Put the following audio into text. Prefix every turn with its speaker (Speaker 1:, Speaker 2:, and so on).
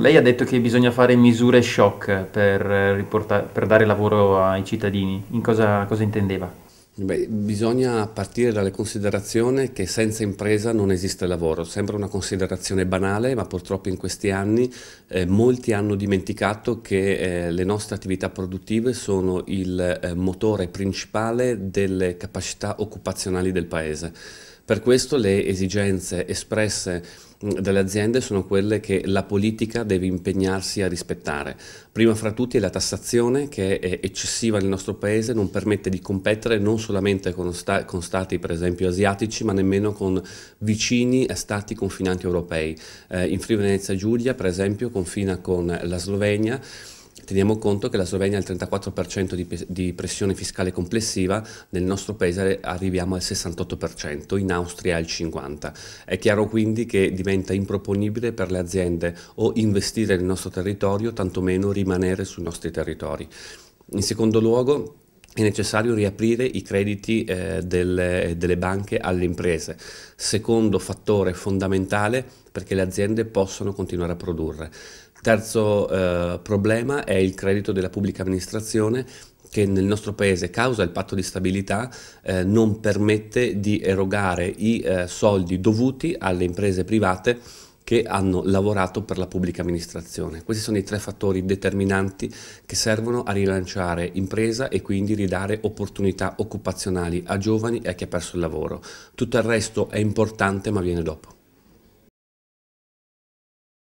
Speaker 1: Lei ha detto che bisogna fare misure shock per, eh, riportare, per dare lavoro ai cittadini. In cosa, cosa intendeva? Beh, bisogna partire dalla considerazione che senza impresa non esiste lavoro. Sembra una considerazione banale, ma purtroppo in questi anni eh, molti hanno dimenticato che eh, le nostre attività produttive sono il eh, motore principale delle capacità occupazionali del Paese. Per questo le esigenze espresse mm, dalle aziende sono quelle che la politica deve impegnarsi a rispettare. Prima fra tutti è la tassazione che è eccessiva nel nostro paese, non permette di competere non solamente con, sta con stati per esempio asiatici ma nemmeno con vicini stati confinanti europei. Eh, in Friuli Venezia Giulia per esempio confina con la Slovenia Teniamo conto che la Slovenia ha il 34% di, di, pressione fiscale complessiva, nel nostro paese arriviamo al 68%, in Austria al 50%. È chiaro quindi che diventa improponibile per le aziende o investire nel nostro territorio, tantomeno rimanere sui nostri territori. In secondo luogo, è necessario riaprire i crediti eh, delle, delle, banche alle imprese. Secondo fattore fondamentale perché le aziende possano continuare a produrre. Terzo eh, problema è il credito della pubblica amministrazione che nel nostro paese, causa il patto di stabilità, eh, non permette di erogare i eh, soldi dovuti alle imprese private che hanno lavorato per la pubblica amministrazione. Questi sono i tre fattori determinanti che servono a rilanciare impresa e quindi ridare opportunità occupazionali a giovani e a chi ha perso il lavoro. Tutto il resto è importante ma viene dopo.